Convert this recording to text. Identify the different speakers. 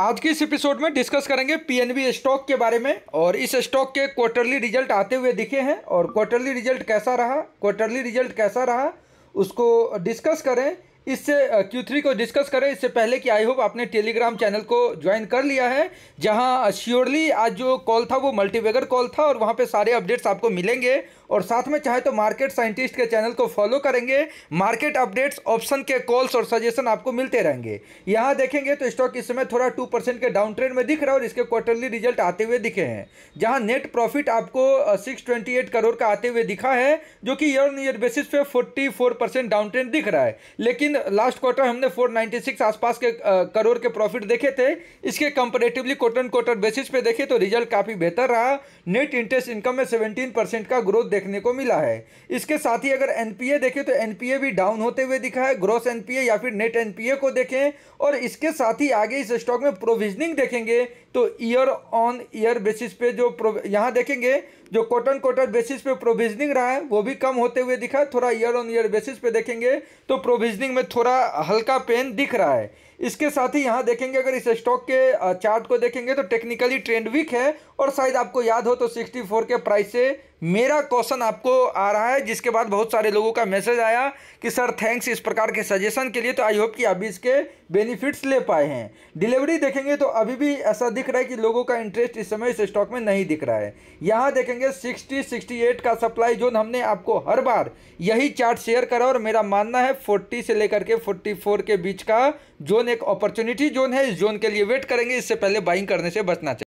Speaker 1: आज के इस एपिसोड में डिस्कस करेंगे पीएनबी स्टॉक के बारे में और इस स्टॉक के क्वार्टरली रिजल्ट आते हुए दिखे हैं और क्वार्टरली रिजल्ट कैसा रहा क्वार्टरली रिजल्ट कैसा रहा उसको डिस्कस करें इससे क्यू थ्री को डिस्कस करें इससे पहले कि आई होप आपने टेलीग्राम चैनल को ज्वाइन कर लिया है जहां श्योरली आज जो कॉल था वो मल्टीवेगर कॉल था और वहां पे सारे अपडेट्स आपको मिलेंगे और साथ में चाहे तो मार्केट साइंटिस्ट के चैनल को फॉलो करेंगे मार्केट अपडेट्स ऑप्शन के कॉल्स और सजेशन आपको मिलते रहेंगे यहाँ देखेंगे तो स्टॉक इस समय थोड़ा टू परसेंट के डाउन ट्रेंड में दिख रहा है और इसके क्वार्टरली रिजल्ट आते हुए दिखे हैं जहाँ नेट प्रॉफिट आपको सिक्स ट्वेंटी एट करोड़ का आते हुए दिखा है जो कि ईयर ऑन ईयर बेसिस पे forty four percent down trend दिख रहा है लेकिन लास्ट क्वार्टर हमने फोर नाइन्टी सिक्स आसपास के करोड़ के प्रॉफिट देखे थे इसके कंपेरेटिवली क्वार्टर क्वार्टर बेसिस पे देखे तो रिजल्ट काफ़ी बेहतर रहा नेट इंटरेस्ट इनकम में सेवेंटीन परसेंट का ग्रोथ देखने को मिला है इसके साथ ही अगर एनपीए देखें तो एनपीए भी डाउन होते हुए दिखा है ग्रोस एनपीए या फिर नेट एनपीए को देखें और इसके साथ ही आगे इस स्टॉक में प्रोविजनिंग देखेंगे तो ईयर ऑन ईयर बेसिस पे जो यहाँ देखेंगे जो कॉटन कॉटन बेसिस पे प्रोविजनिंग रहा है वो भी कम होते हुए दिखा थोड़ा ईयर ऑन ईयर बेसिस पे देखेंगे तो प्रोविजनिंग में थोड़ा हल्का पेन दिख रहा है इसके साथ ही यहाँ देखेंगे अगर इस स्टॉक के चार्ट को देखेंगे तो टेक्निकली ट्रेंड वीक है और शायद आपको याद हो तो 64 के प्राइस से मेरा कॉस्ट क्वेश्चन आपको आ रहा है जिसके बाद बहुत सारे लोगों का मैसेज आया कि सर थैंक्स इस प्रकार के सजेशन के लिए तो आई होप कि आप इसके बेनिफिट्स ले पाए हैं डिलीवरी देखेंगे तो अभी भी ऐसा दिख रहा है कि लोगों का इंटरेस्ट इस समय इस स्टॉक में नहीं दिख रहा है यहाँ देखेंगे सिक्सटी एट का सप्लाई जोन हमने आपको हर बार यही चार्ट शेयर करा और मेरा मानना है फोर्टी से लेकर के फोर के बीच का जोन एक अपॉर्चुनिटी जोन है इस जोन के लिए वेट करेंगे इससे पहले बाइंग करने से बचना चाहिए